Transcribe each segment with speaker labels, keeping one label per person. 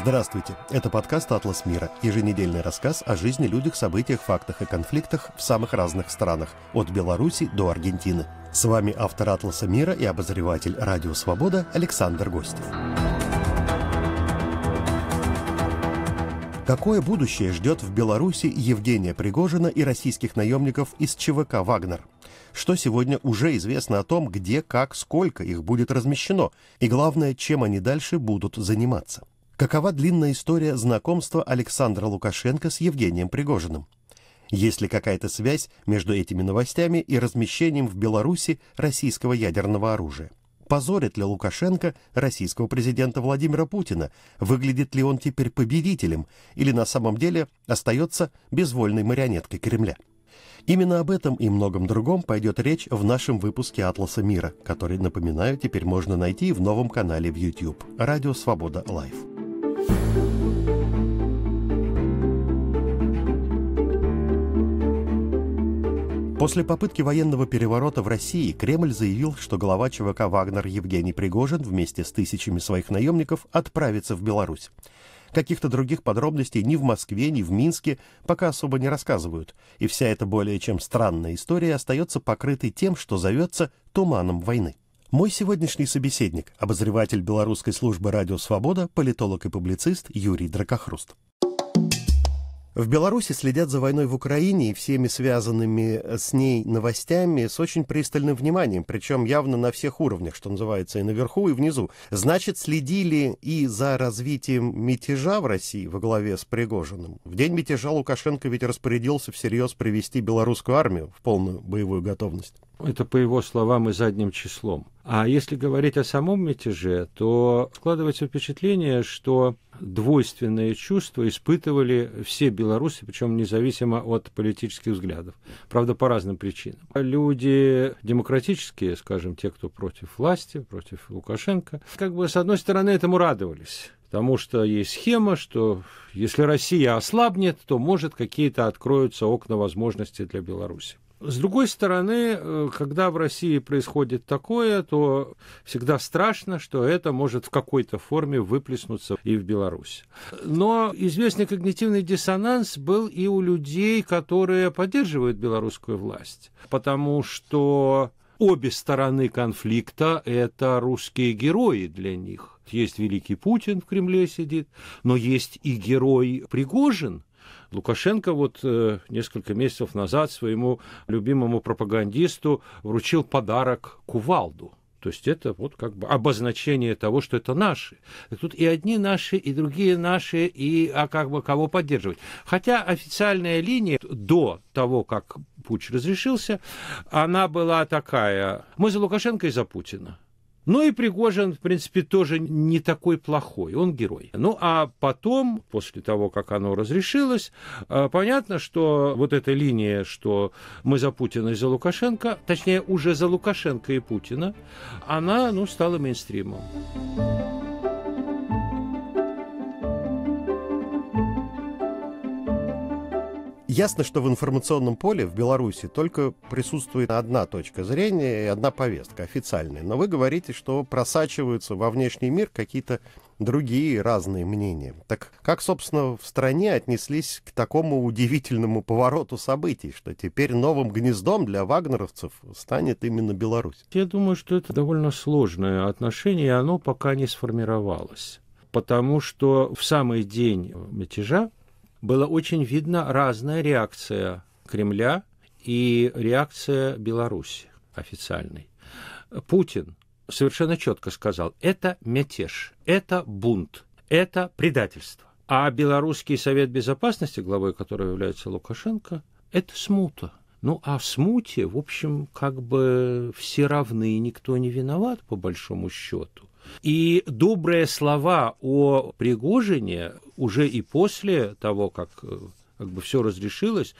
Speaker 1: Здравствуйте! Это подкаст «Атлас мира» – еженедельный рассказ о жизни, людях, событиях, фактах и конфликтах в самых разных странах – от Беларуси до Аргентины. С вами автор «Атласа мира» и обозреватель «Радио Свобода» Александр Гостев. Какое будущее ждет в Беларуси Евгения Пригожина и российских наемников из ЧВК «Вагнер»? Что сегодня уже известно о том, где, как, сколько их будет размещено? И главное, чем они дальше будут заниматься? – Какова длинная история знакомства Александра Лукашенко с Евгением Пригожиным? Есть ли какая-то связь между этими новостями и размещением в Беларуси российского ядерного оружия? позорит ли Лукашенко российского президента Владимира Путина, выглядит ли он теперь победителем или на самом деле остается безвольной марионеткой Кремля. Именно об этом и многом другом пойдет речь в нашем выпуске «Атласа мира», который, напоминаю, теперь можно найти в новом канале в YouTube «Радио Свобода Лайф». После попытки военного переворота в России Кремль заявил, что глава ЧВК «Вагнер» Евгений Пригожин вместе с тысячами своих наемников отправится в Беларусь. Каких-то других подробностей ни в Москве, ни в Минске пока особо не рассказывают, и вся эта более чем странная история остается покрытой тем, что зовется «туманом войны». Мой сегодняшний собеседник, обозреватель белорусской службы «Радио Свобода», политолог и публицист Юрий Дракохруст. В Беларуси следят за войной в Украине и всеми связанными с ней новостями с очень пристальным вниманием, причем явно на всех уровнях, что называется, и наверху, и внизу. Значит, следили и за развитием мятежа в России во главе с Пригожиным. В день мятежа Лукашенко ведь распорядился всерьез привести белорусскую армию в полную боевую готовность.
Speaker 2: Это, по его словам, и задним числом. А если говорить о самом мятеже, то складывается впечатление, что двойственные чувства испытывали все белорусы, причем независимо от политических взглядов. Правда, по разным причинам. Люди демократические, скажем, те, кто против власти, против Лукашенко, как бы, с одной стороны, этому радовались. Потому что есть схема, что если Россия ослабнет, то, может, какие-то откроются окна возможностей для Беларуси. С другой стороны, э, когда в России происходит такое, то всегда страшно, что это может в какой-то форме выплеснуться и в Беларусь. Но известный когнитивный диссонанс был и у людей, которые поддерживают белорусскую власть, потому что обе стороны конфликта – это русские герои для них. Есть великий Путин в Кремле сидит, но есть и герой Пригожин – Лукашенко вот э, несколько месяцев назад своему любимому пропагандисту вручил подарок кувалду. То есть это вот как бы обозначение того, что это наши. тут и одни наши, и другие наши, и а как бы кого поддерживать. Хотя официальная линия до того, как путь разрешился, она была такая. Мы за Лукашенко и за Путина. Ну и Пригожин, в принципе, тоже не такой плохой, он герой. Ну а потом, после того, как оно разрешилось, э, понятно, что вот эта линия, что мы за Путина и за Лукашенко, точнее уже за Лукашенко и Путина, она ну, стала мейнстримом.
Speaker 1: Ясно, что в информационном поле в Беларуси только присутствует одна точка зрения и одна повестка официальная. Но вы говорите, что просачиваются во внешний мир какие-то другие разные мнения. Так как, собственно, в стране отнеслись к такому удивительному повороту событий, что теперь новым гнездом для вагнеровцев станет именно Беларусь?
Speaker 2: Я думаю, что это довольно сложное отношение, и оно пока не сформировалось. Потому что в самый день мятежа было очень видно разная реакция Кремля и реакция Беларуси официальной. Путин совершенно четко сказал, это мятеж, это бунт, это предательство. А Белорусский Совет Безопасности, главой которого является Лукашенко, это смута. Ну, а в смуте, в общем, как бы все равны, и никто не виноват, по большому счету. И добрые слова о Пригожине уже и после того, как э, как бы все разрешилось,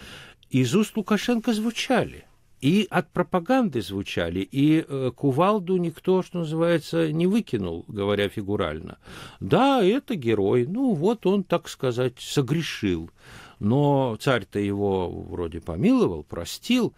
Speaker 2: из уст Лукашенко звучали. И от пропаганды звучали, и э, кувалду никто, что называется, не выкинул, говоря фигурально. Да, это герой, ну вот он, так сказать, согрешил но царь-то его вроде помиловал, простил.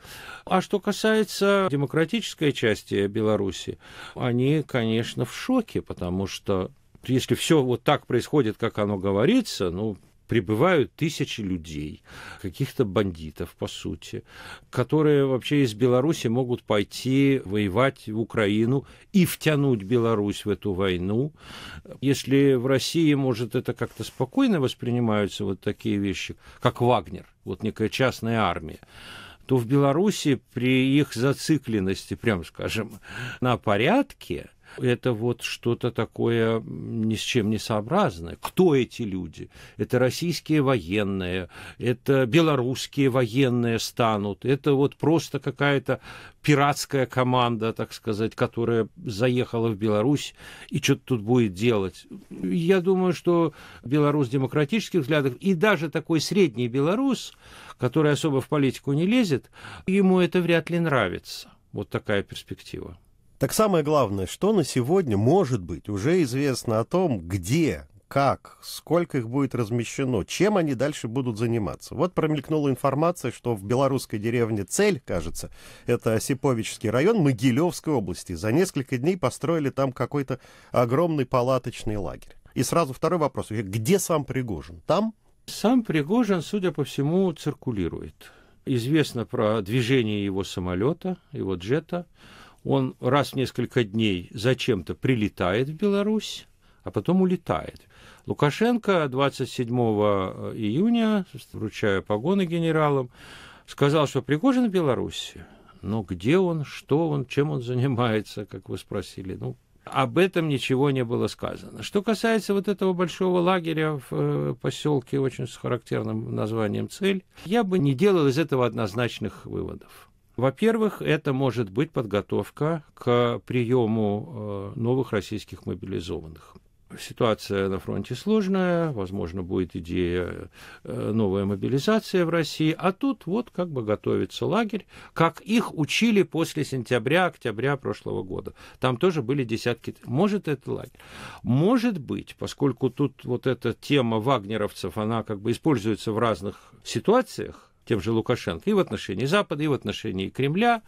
Speaker 2: А что касается демократической части Беларуси, они, конечно, в шоке, потому что если все вот так происходит, как оно говорится, ну, прибывают тысячи людей, каких-то бандитов, по сути, которые вообще из Беларуси могут пойти воевать в Украину и втянуть Беларусь в эту войну. Если в России, может, это как-то спокойно воспринимаются вот такие вещи, как Вагнер, вот некая частная армия, то в Беларуси при их зацикленности, прям скажем, на порядке – это вот что-то такое ни с чем не сообразное. Кто эти люди? Это российские военные, это белорусские военные станут, это вот просто какая-то пиратская команда, так сказать, которая заехала в Беларусь и что-то тут будет делать. Я думаю, что белорус демократических взглядов и даже такой средний белорус, который особо в политику не лезет, ему это вряд ли нравится. Вот такая
Speaker 1: перспектива. Так самое главное, что на сегодня, может быть, уже известно о том, где, как, сколько их будет размещено, чем они дальше будут заниматься. Вот промелькнула информация, что в белорусской деревне Цель, кажется, это Осиповичский район Могилевской области, за несколько дней построили там какой-то огромный палаточный лагерь. И сразу второй вопрос, где сам Пригожин?
Speaker 2: Там? Сам Пригожин, судя по всему, циркулирует. Известно про движение его самолета, его джета он раз в несколько дней зачем-то прилетает в Беларусь, а потом улетает. Лукашенко 27 э, июня, вручая погоны генералам, сказал, что Пригожин в Беларуси. Но где он, что он, чем он занимается, как вы спросили. Ну, об этом ничего не было сказано. Что касается вот этого большого лагеря в э, поселке очень с характерным названием «Цель», я бы не делал из этого однозначных выводов. Во-первых, это может быть подготовка к приему э, новых российских мобилизованных. Ситуация на фронте сложная, возможно, будет идея э, новая мобилизация в России, а тут вот как бы готовится лагерь, как их учили после сентября-октября прошлого года. Там тоже были десятки... Может, это лагерь? Может быть, поскольку тут вот эта тема вагнеровцев, она как бы используется в разных ситуациях, тем же Лукашенко, и в отношении Запада, и в отношении Кремля,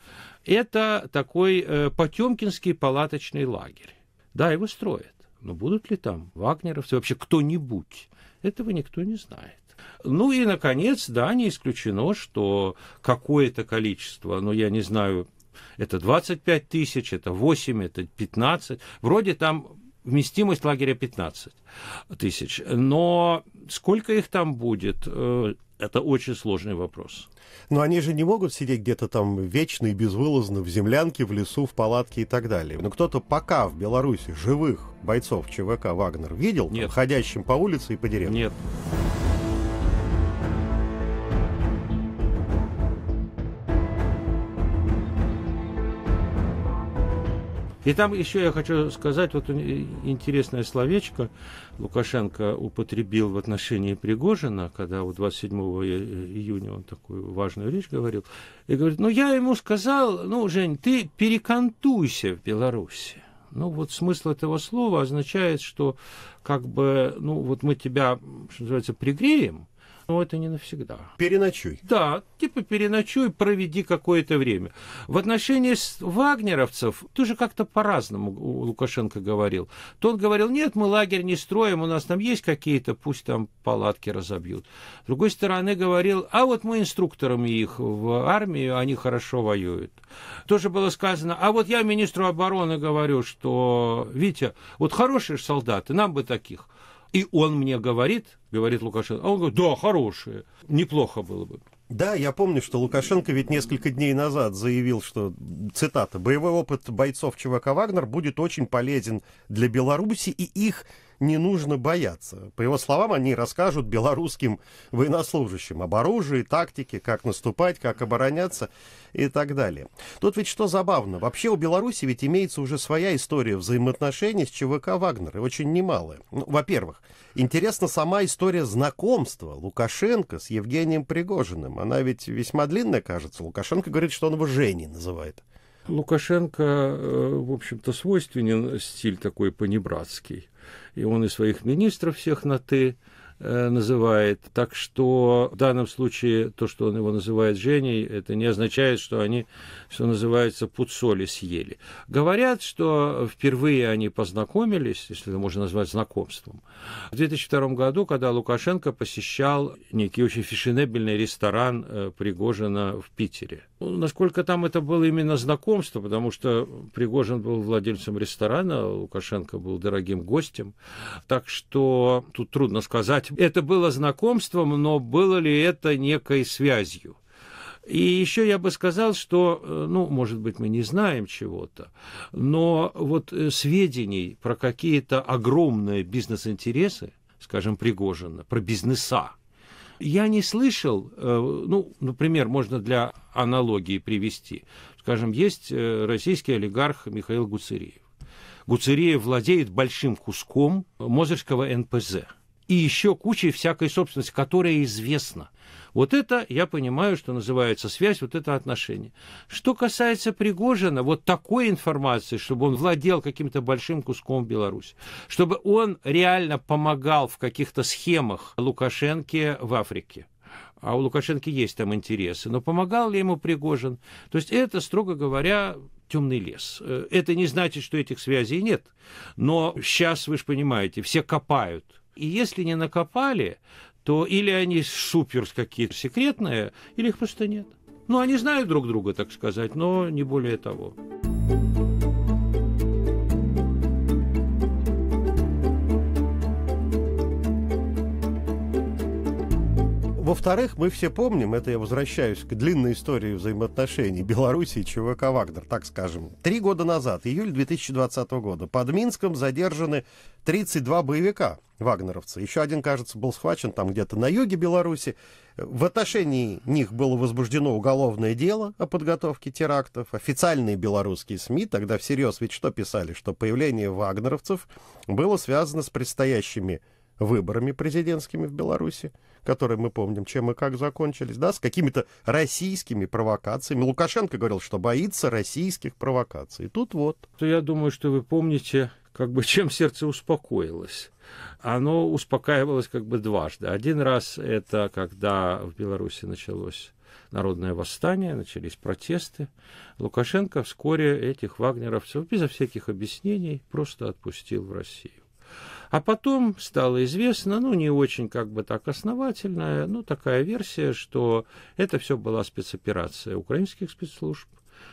Speaker 2: это такой э, потемкинский палаточный лагерь. Да, его строят. Но будут ли там вагнеровцы, вообще кто-нибудь? Этого никто не знает. Ну и, наконец, да, не исключено, что какое-то количество, ну я не знаю, это 25 тысяч, это 8, это 15, вроде там вместимость лагеря 15 тысяч, но сколько их там будет, э, это очень сложный вопрос.
Speaker 1: Но они же не могут сидеть где-то там вечно и безвылазно в землянке, в лесу, в палатке и так далее. Но кто-то пока в Беларуси живых бойцов ЧВК «Вагнер» видел, Нет. ходящим по улице и по деревне? Нет.
Speaker 2: И там еще я хочу сказать, вот интересное словечко Лукашенко употребил в отношении Пригожина, когда вот 27 э, июня он такую важную речь говорил, и говорит, ну я ему сказал, ну, Жень, ты перекантуйся в Беларуси. Ну, вот смысл этого слова означает, что как бы, ну, вот мы тебя, что называется, пригреем, но это не навсегда. Переночуй. Да, типа переночуй, проведи какое-то время. В отношении вагнеровцев тоже как-то по-разному Лукашенко говорил. То он говорил, нет, мы лагерь не строим, у нас там есть какие-то, пусть там палатки разобьют. С другой стороны говорил, а вот мы инструкторами их в армию, они хорошо воюют. Тоже было сказано, а вот я министру обороны говорю, что, Витя, вот хорошие солдаты, нам бы таких. И он мне говорит, говорит Лукашенко, а он говорит, да, хорошие, неплохо
Speaker 1: было бы. Да, я помню, что Лукашенко ведь несколько дней назад заявил, что, цитата, «боевой опыт бойцов ЧВК «Вагнер» будет очень полезен для Беларуси и их не нужно бояться. По его словам, они расскажут белорусским военнослужащим об оружии, тактике, как наступать, как обороняться и так далее. Тут ведь что забавно, вообще у Беларуси ведь имеется уже своя история взаимоотношений с ЧВК «Вагнер», и очень немалая. Ну, во-первых, интересна сама история знакомства Лукашенко с Евгением Пригожиным. Она ведь весьма длинная, кажется. Лукашенко говорит, что он его Женей называет. Лукашенко, э, в общем-то, свойственен стиль такой понебратский и он
Speaker 2: и своих министров всех на «ты» э, называет. Так что в данном случае то, что он его называет Женей, это не означает, что они, что называется, пуд соли съели. Говорят, что впервые они познакомились, если это можно назвать знакомством, в 2002 году, когда Лукашенко посещал некий очень фешенебельный ресторан э, Пригожина в Питере – ну, насколько там это было именно знакомство, потому что Пригожин был владельцем ресторана, Лукашенко был дорогим гостем. Так что тут трудно сказать. Это было знакомством, но было ли это некой связью? И еще я бы сказал, что, э, ну, может быть, мы не знаем чего-то, но вот э, сведений про какие-то огромные бизнес-интересы, скажем, Пригожина, про бизнеса, я не слышал, э, ну, например, можно для аналогии привести. Скажем, есть э, российский олигарх Михаил Гуцериев. Гуцериев владеет большим куском Мозырского НПЗ и еще кучей всякой собственности, которая известна – вот это, я понимаю, что называется связь, вот это отношение. Что касается Пригожина, вот такой информации, чтобы он владел каким-то большим куском Беларуси, чтобы он реально помогал в каких-то схемах Лукашенке в Африке а у Лукашенко есть там интересы, но помогал ли ему Пригожин? То есть это, строго говоря, темный лес. Э, это не значит, что этих связей нет, но сейчас, вы же понимаете, все копают. И если не накопали, то или они супер какие-то секретные, или их просто нет. Ну, они знают друг друга, так сказать, но не более того. thank
Speaker 1: во-вторых, мы все помним, это я возвращаюсь к длинной истории взаимоотношений Беларуси и ЧВК «Вагнер», так скажем. Три года назад, июль 2020 года, под Минском задержаны 32 боевика вагнеровцы. Еще один, кажется, был схвачен там где-то на юге Беларуси. В отношении них было возбуждено уголовное дело о подготовке терактов. Официальные белорусские СМИ тогда всерьез ведь что писали? Что появление вагнеровцев было связано с предстоящими выборами президентскими в Беларуси которые мы помним, чем и как закончились, да, с какими-то российскими провокациями. Лукашенко говорил, что боится российских провокаций. И тут вот. Я думаю, что вы помните, как бы чем сердце успокоилось.
Speaker 2: Оно успокаивалось как бы дважды. Один раз это когда в Беларуси началось народное восстание, начались протесты. Лукашенко вскоре этих вагнеровцев безо всяких объяснений просто отпустил в Россию. А потом стало известно, ну, не очень как бы так основательная, ну, такая версия, что это все была спецоперация украинских спецслужб,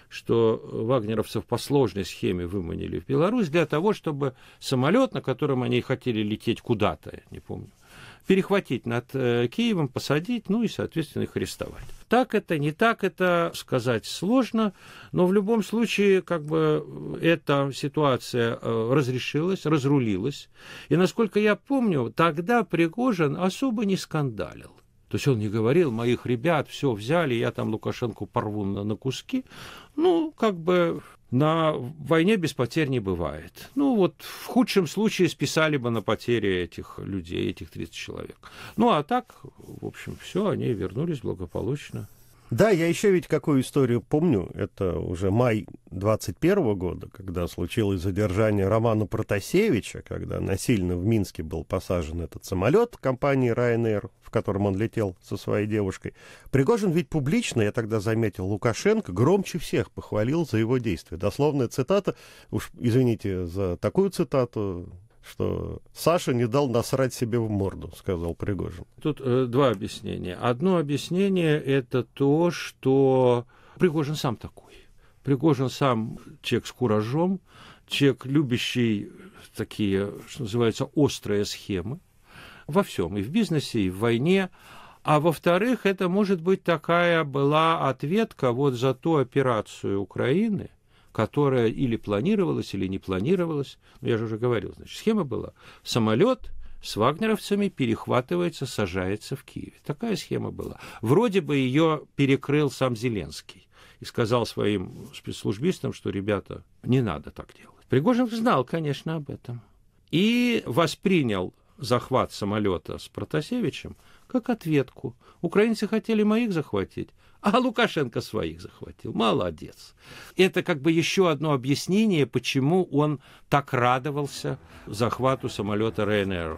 Speaker 2: что вагнеровцев по сложной схеме выманили в Беларусь для того, чтобы самолет, на котором они хотели лететь куда-то, не помню, перехватить над э, Киевом, посадить, ну и, соответственно, их арестовать. Так это, не так это, сказать сложно, но в любом случае, как бы, эта ситуация э, разрешилась, разрулилась. И, насколько я помню, тогда Пригожин особо не скандалил. То есть он не говорил, моих ребят все взяли, я там Лукашенко порву на, на куски. Ну, как бы на войне без потерь не бывает. Ну, вот в худшем случае списали бы на потери этих людей, этих 30 человек. Ну, а так, в общем, все, они вернулись
Speaker 1: благополучно. Да, я еще ведь какую историю помню. Это уже май 21 года, когда случилось задержание Романа Протасевича, когда насильно в Минске был посажен этот самолет компании Ryanair в котором он летел со своей девушкой, Пригожин ведь публично, я тогда заметил, Лукашенко громче всех похвалил за его действия. Дословная цитата, уж извините за такую цитату, что Саша не дал насрать себе в морду, сказал Пригожин.
Speaker 2: Тут э, два объяснения. Одно объяснение это то, что Пригожин сам такой. Пригожин сам человек с куражом, человек, любящий такие, что называется, острые схемы во всем, и в бизнесе, и в войне. А во-вторых, это, может быть, такая была ответка вот за ту операцию Украины, которая или планировалась, или не планировалась. Ну, я же уже говорил, значит, схема была. Самолет с вагнеровцами перехватывается, сажается в Киеве. Такая схема была. Вроде бы ее перекрыл сам Зеленский и сказал своим спецслужбистам, что, ребята, не надо так делать. Пригожин знал, конечно, об этом. И воспринял захват самолета с Протасевичем как ответку. Украинцы хотели моих захватить, а Лукашенко своих захватил. Молодец. Это как бы еще одно объяснение, почему он так радовался захвату самолета Ryanair.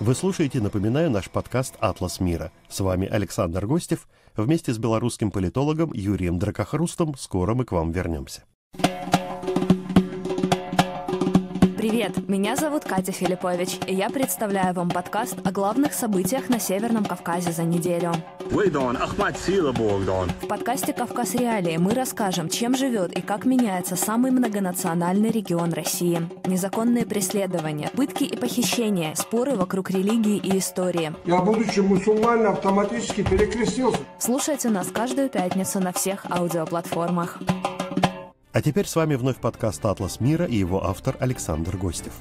Speaker 1: Вы слушаете, напоминаю, наш подкаст «Атлас мира». С вами Александр Гостев. Вместе с белорусским политологом Юрием Дракохрустом скоро мы к вам вернемся. Меня зовут Катя Филиппович, и я представляю вам подкаст о главных событиях на Северном Кавказе за неделю. В подкасте «Кавказ Реалии» мы расскажем, чем живет и как меняется самый многонациональный регион России. Незаконные преследования, пытки и похищения, споры вокруг религии и истории. Я, будучи мусульманином, автоматически перекрестился. Слушайте нас каждую пятницу на всех аудиоплатформах. А теперь с вами вновь подкаст «Атлас мира» и его автор Александр Гостев.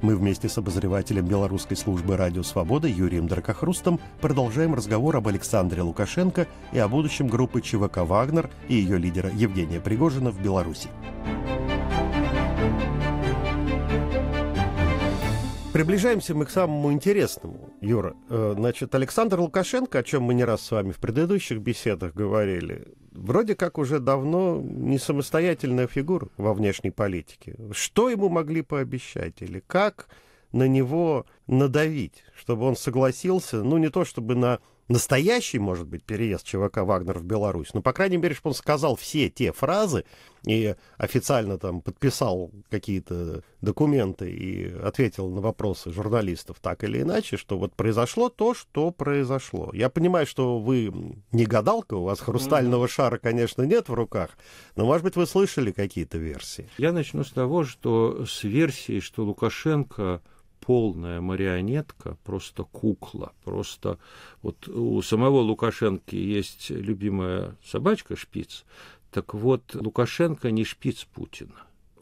Speaker 1: Мы вместе с обозревателем белорусской службы «Радио Свобода» Юрием Дракохрустом продолжаем разговор об Александре Лукашенко и о будущем группы ЧВК «Вагнер» и ее лидера Евгения Пригожина в Беларуси. Приближаемся мы к самому интересному. Юра, э, значит, Александр Лукашенко, о чем мы не раз с вами в предыдущих беседах говорили, вроде как уже давно не самостоятельная фигура во внешней политике. Что ему могли пообещать или как на него надавить, чтобы он согласился, ну не то чтобы на настоящий, может быть, переезд ЧВК «Вагнер» в Беларусь, но, по крайней мере, чтобы он сказал все те фразы и официально там подписал какие-то документы и ответил на вопросы журналистов так или иначе, что вот произошло то, что произошло. Я понимаю, что вы не гадалка, у вас хрустального mm-hmm. шара, конечно, нет в руках, но, может быть, вы слышали какие-то версии? Я
Speaker 2: начну с того, что
Speaker 1: с версией,
Speaker 2: что Лукашенко полная марионетка, просто кукла, просто... Вот у самого Лукашенко есть любимая собачка Шпиц, так вот Лукашенко не Шпиц Путина.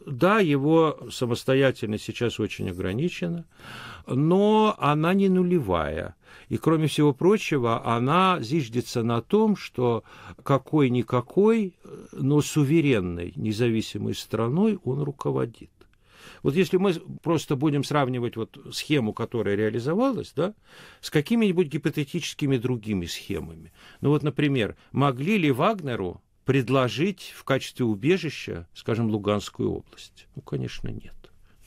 Speaker 2: Да, его самостоятельность сейчас очень ограничена, но она не нулевая. И, кроме всего прочего, она зиждется на том, что какой-никакой, но суверенной, независимой страной он руководит. Вот если мы просто будем сравнивать вот схему, которая реализовалась, да, с какими-нибудь гипотетическими другими схемами. Ну вот, например, могли ли Вагнеру предложить в качестве убежища, скажем, Луганскую область? Ну, конечно, нет.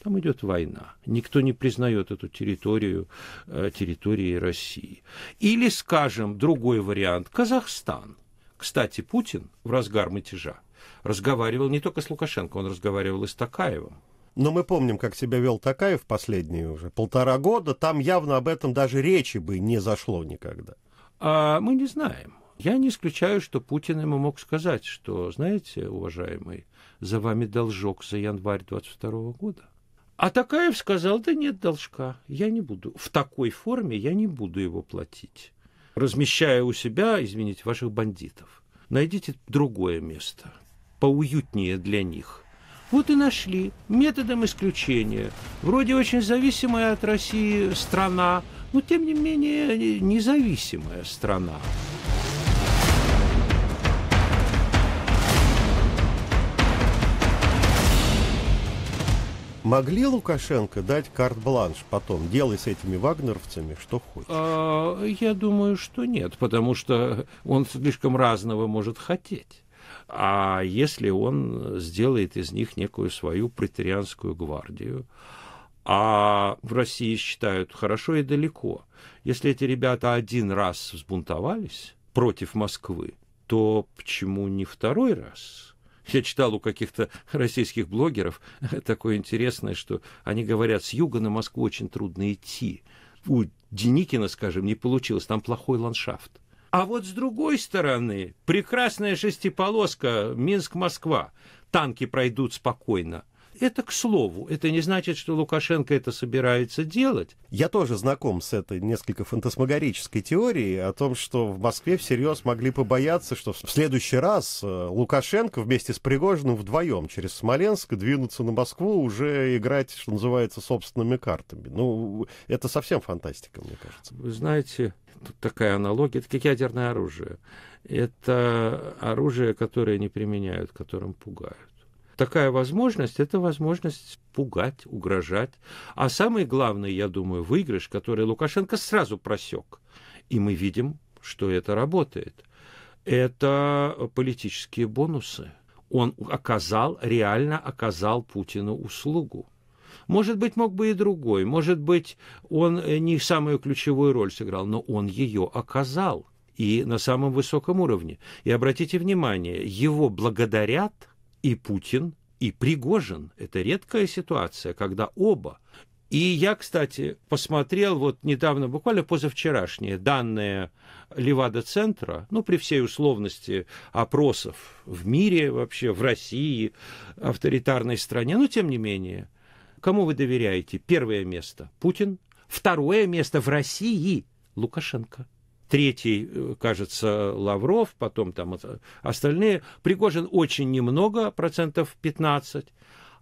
Speaker 2: Там идет война. Никто не признает эту территорию э, территории России. Или, скажем, другой вариант – Казахстан. Кстати, Путин в разгар мятежа разговаривал не только с Лукашенко, он разговаривал и с Такаевым.
Speaker 1: Но мы помним, как себя вел Такаев последние уже полтора года. Там явно об этом даже речи бы не зашло никогда. А мы не знаем. Я не исключаю, что Путин ему мог сказать, что,
Speaker 2: знаете, уважаемый, за вами должок за январь 22 года. А Такаев сказал, да нет должка, я не буду. В такой форме я не буду его платить, размещая у себя, извините, ваших бандитов. Найдите другое место, поуютнее для них – вот и нашли методом исключения. Вроде очень зависимая от России страна, но тем не менее независимая страна.
Speaker 1: Могли Лукашенко дать карт-бланш потом? Делай с этими вагнеровцами что хочешь.
Speaker 2: А, я думаю, что нет, потому что он слишком разного может хотеть. А если он сделает из них некую свою претерианскую гвардию, а в России считают хорошо и далеко, если эти ребята один раз взбунтовались против Москвы, то почему не второй раз? Я читал у каких-то российских блогеров такое интересное, что они говорят, с юга на Москву очень трудно идти. У Деникина, скажем, не получилось, там плохой ландшафт. А вот с другой стороны, прекрасная шестиполоска Минск-Москва. Танки пройдут спокойно. Это к слову. Это не значит, что
Speaker 1: Лукашенко это собирается делать. Я тоже знаком с этой несколько фантасмагорической теорией о том, что в Москве всерьез могли побояться, что в следующий раз э, Лукашенко вместе с Пригожиным вдвоем через Смоленск двинутся на Москву уже играть, что называется, собственными картами. Ну, это совсем фантастика, мне кажется.
Speaker 2: Вы знаете, тут такая аналогия, это как ядерное оружие. Это оружие, которое не применяют, которым пугают такая возможность – это возможность пугать, угрожать. А самый главный, я думаю, выигрыш, который Лукашенко сразу просек. И мы видим, что это работает. Это политические бонусы. Он оказал, реально оказал Путину услугу. Может быть, мог бы и другой. Может быть, он э, не самую ключевую роль сыграл, но он ее оказал и на самом высоком уровне. И обратите внимание, его благодарят и Путин, и Пригожин. Это редкая ситуация, когда оба. И я, кстати, посмотрел вот недавно, буквально позавчерашние данные Левада-центра, ну, при всей условности опросов в мире вообще, в России, авторитарной стране, но тем не менее, кому вы доверяете? Первое место – Путин, второе место в России – Лукашенко третий, э, кажется, Лавров, потом там остальные. Пригожин очень немного, процентов 15.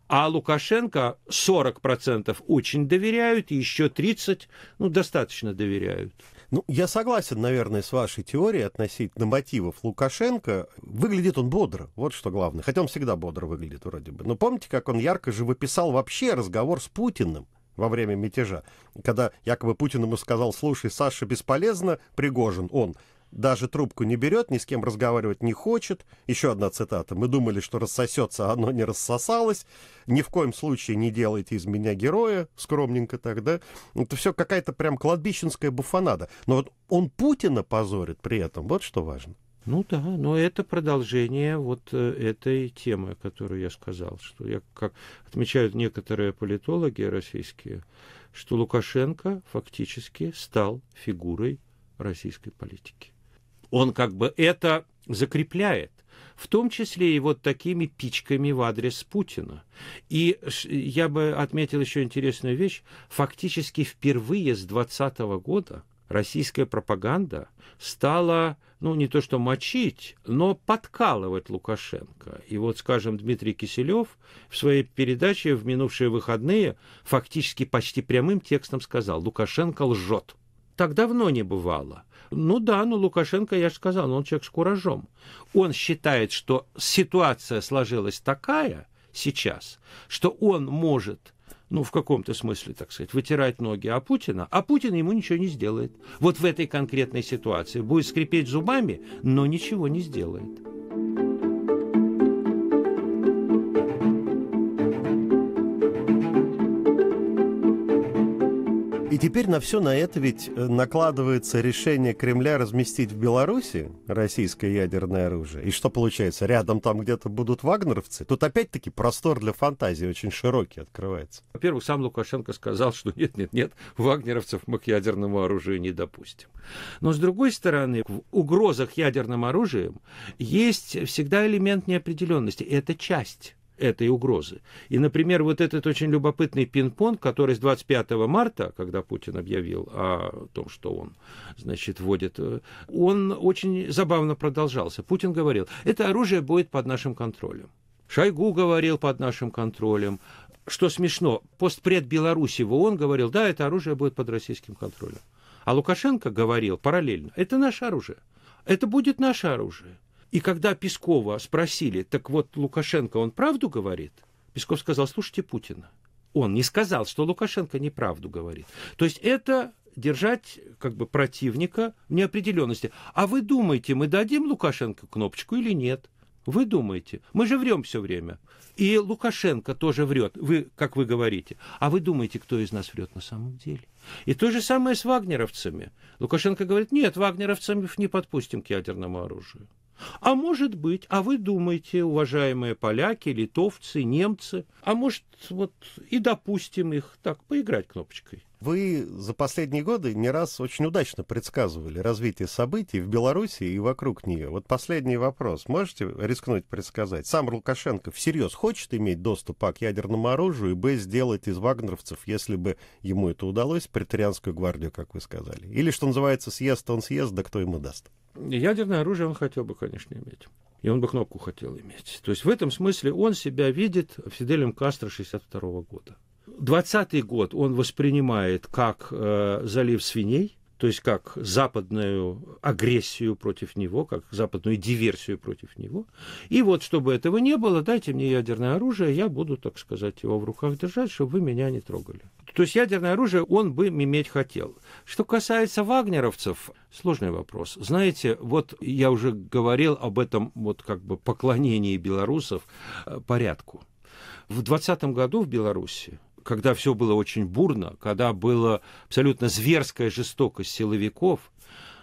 Speaker 2: А Лукашенко 40%
Speaker 1: очень доверяют, еще 30% ну, достаточно доверяют. Ну, я согласен, наверное, с вашей теорией относительно мотивов Лукашенко. Выглядит он бодро, вот что главное. Хотя он всегда бодро выглядит вроде бы. Но помните, как он ярко же выписал вообще разговор с Путиным? во время мятежа, когда якобы Путин ему сказал, слушай, Саша бесполезно, Пригожин, он даже трубку не берет, ни с кем разговаривать не хочет. Еще одна цитата. «Мы думали, что рассосется, а оно не рассосалось. Ни в коем случае не делайте из меня героя». Скромненько тогда. Это все какая-то прям кладбищенская буфанада. Но вот он Путина позорит при этом. Вот что важно.
Speaker 2: Ну да, но это продолжение вот э, этой темы, которую я сказал, что я, как отмечают некоторые политологи российские, что Лукашенко фактически стал фигурой российской политики. Он как бы это закрепляет, в том числе и вот такими пичками в адрес Путина. И я бы отметил еще интересную вещь. Фактически впервые с 2020 года – российская пропаганда стала, ну, не то что мочить, но подкалывать Лукашенко. И вот, скажем, Дмитрий Киселев в своей передаче в минувшие выходные фактически почти прямым текстом сказал «Лукашенко лжет». Так давно не бывало. Ну да, ну Лукашенко, я же сказал, он человек с куражом. Он считает, что ситуация сложилась такая сейчас, что он может ну, в каком-то смысле, так сказать, вытирать ноги а Путина, а Путин ему ничего не сделает. Вот в этой конкретной ситуации будет скрипеть зубами, но ничего не сделает.
Speaker 1: И теперь на все на это ведь э, накладывается решение Кремля разместить в Беларуси российское ядерное оружие. И что получается? Рядом там где-то будут вагнеровцы? Тут опять-таки простор для фантазии очень широкий открывается.
Speaker 2: Во-первых, сам Лукашенко сказал, что нет-нет-нет, вагнеровцев мы к ядерному оружию не допустим. Но, с другой стороны, в угрозах ядерным оружием есть всегда элемент неопределенности. и Это часть этой угрозы. И, например, вот этот очень любопытный пинг-понг, который с 25 марта, когда Путин объявил о том, что он, значит, вводит, э, он очень забавно продолжался. Путин говорил, это оружие будет под нашим контролем. Шойгу говорил под нашим контролем. Что смешно, постпред Беларуси в ООН говорил, да, это оружие будет под российским контролем. А Лукашенко говорил параллельно, это наше оружие, это будет наше оружие. И когда Пескова спросили, так вот Лукашенко, он правду говорит? Песков сказал, слушайте Путина. Он не сказал, что Лукашенко неправду говорит. То есть это держать как бы противника в неопределенности. А вы думаете, мы дадим Лукашенко кнопочку или нет? Вы думаете? Мы же врем все время. И Лукашенко тоже врет, вы, как вы говорите. А вы думаете, кто из нас врет на самом деле? И то же самое с вагнеровцами. Лукашенко говорит, нет, вагнеровцев не подпустим к ядерному оружию. А может быть, а вы думаете, уважаемые поляки, литовцы, немцы, а может, вот и допустим их так поиграть кнопочкой.
Speaker 1: Вы за последние годы не раз очень удачно предсказывали развитие событий в Беларуси и вокруг нее. Вот последний вопрос. Можете рискнуть предсказать? Сам Лукашенко всерьез хочет иметь доступ к ядерному оружию и бы сделать из вагнеровцев, если бы ему это удалось, претарианскую гвардию, как вы сказали? Или, что называется, съезд он съезд, да кто ему даст?
Speaker 2: Ядерное оружие он хотел бы, конечно, иметь.
Speaker 1: И он бы кнопку хотел иметь.
Speaker 2: То есть в этом смысле он себя видит Фиделем Кастро 62 года. 20 год он воспринимает как э, залив свиней, то есть как западную агрессию против него, как западную диверсию против него. И вот, чтобы этого не было, дайте мне ядерное оружие, я буду, так сказать, его в руках держать, чтобы вы меня не трогали. То есть ядерное оружие он бы иметь хотел. Что касается вагнеровцев, сложный вопрос. Знаете, вот я уже говорил об этом вот как бы поклонении белорусов э, порядку. В 2020 году в Беларуси когда все было очень бурно, когда была абсолютно зверская жестокость силовиков,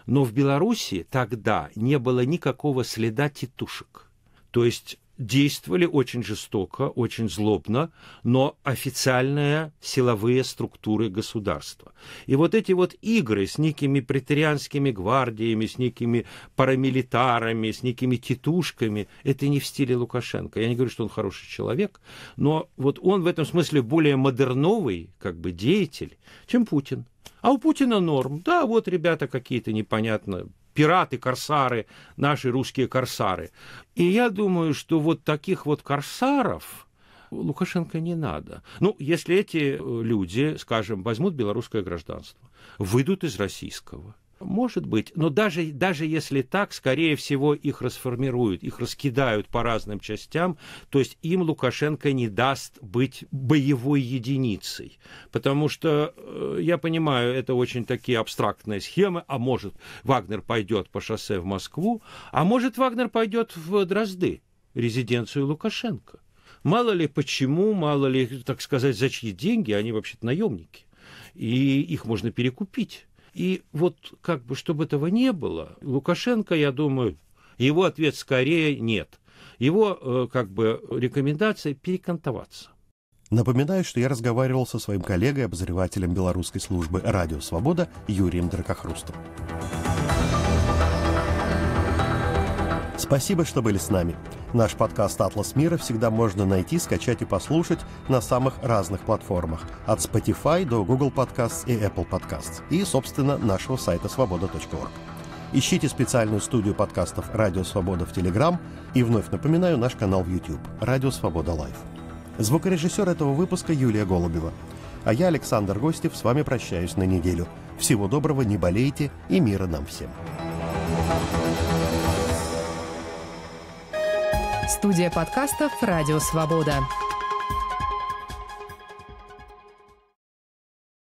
Speaker 2: но в Беларуси тогда не было никакого следа тетушек. То есть действовали очень жестоко, очень злобно, но официальные силовые структуры государства. И вот эти вот игры с некими претарианскими гвардиями, с некими парамилитарами, с некими титушками, это не в стиле Лукашенко. Я не говорю, что он хороший человек, но вот он в этом смысле более модерновый как бы деятель, чем Путин. А у Путина норм. Да, вот ребята какие-то непонятно пираты, корсары, наши русские корсары. И я думаю, что вот таких вот корсаров Лукашенко не надо. Ну, если эти э, люди, скажем, возьмут белорусское гражданство, выйдут из российского – может быть, но даже, даже если так, скорее всего, их расформируют, их раскидают по разным частям, то есть им Лукашенко не даст быть боевой единицей. Потому что, э, я понимаю, это очень такие абстрактные схемы, а может, Вагнер пойдет по шоссе в Москву, а может, Вагнер пойдет в Дрозды, резиденцию Лукашенко. Мало ли почему, мало ли, так сказать, за чьи деньги, они вообще-то наемники. И их можно перекупить и вот как бы, чтобы этого не было, Лукашенко, я думаю, его ответ скорее нет. Его э, как бы рекомендация перекантоваться.
Speaker 1: Напоминаю, что я разговаривал со своим коллегой, обозревателем белорусской службы «Радио Свобода» Юрием Дракохрустом. Спасибо, что были с нами. Наш подкаст «Атлас мира» всегда можно найти, скачать и послушать на самых разных платформах. От Spotify до Google Podcasts и Apple Podcasts. И, собственно, нашего сайта свобода.орг. Ищите специальную студию подкастов «Радио Свобода» в Телеграм и вновь напоминаю наш канал в YouTube «Радио Свобода Лайв». Звукорежиссер этого выпуска Юлия Голубева. А я, Александр Гостев, с вами прощаюсь на неделю. Всего доброго, не болейте и мира нам всем. thank you Студия подкастов «Радио Свобода».